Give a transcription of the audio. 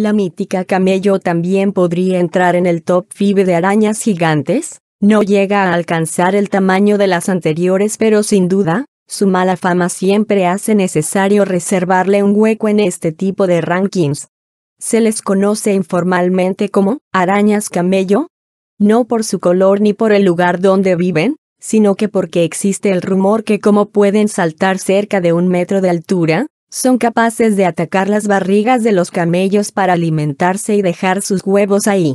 ¿La mítica camello también podría entrar en el top 5 de arañas gigantes? No llega a alcanzar el tamaño de las anteriores pero sin duda, su mala fama siempre hace necesario reservarle un hueco en este tipo de rankings. Se les conoce informalmente como arañas camello, no por su color ni por el lugar donde viven, sino que porque existe el rumor que como pueden saltar cerca de un metro de altura, son capaces de atacar las barrigas de los camellos para alimentarse y dejar sus huevos ahí.